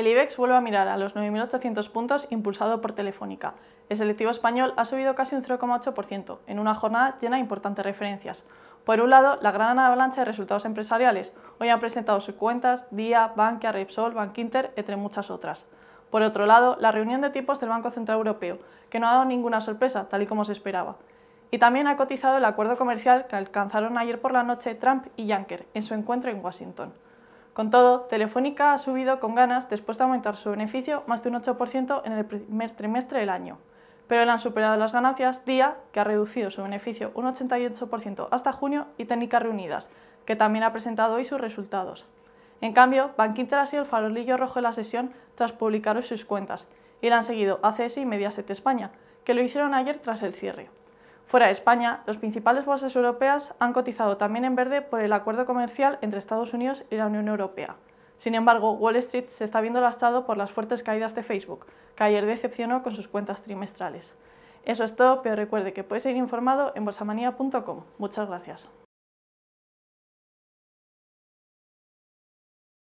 El IBEX vuelve a mirar a los 9.800 puntos impulsado por Telefónica. El selectivo español ha subido casi un 0,8% en una jornada llena de importantes referencias. Por un lado, la gran avalancha de resultados empresariales. Hoy han presentado sus cuentas Día, Bankia, Repsol, Bankinter, entre muchas otras. Por otro lado, la reunión de tipos del Banco Central Europeo, que no ha dado ninguna sorpresa, tal y como se esperaba. Y también ha cotizado el acuerdo comercial que alcanzaron ayer por la noche Trump y Yanker en su encuentro en Washington. Con todo, Telefónica ha subido con ganas después de aumentar su beneficio más de un 8% en el primer trimestre del año, pero le han superado las ganancias Día, que ha reducido su beneficio un 88% hasta junio, y Técnicas Reunidas, que también ha presentado hoy sus resultados. En cambio, Bankinter ha sido el farolillo rojo de la sesión tras publicar sus cuentas, y le han seguido ACS y Mediaset España, que lo hicieron ayer tras el cierre. Fuera de España, los principales bolsas europeas han cotizado también en verde por el acuerdo comercial entre Estados Unidos y la Unión Europea. Sin embargo, Wall Street se está viendo lastrado por las fuertes caídas de Facebook, que ayer decepcionó con sus cuentas trimestrales. Eso es todo, pero recuerde que puede seguir informado en bolsamanía.com. Muchas gracias.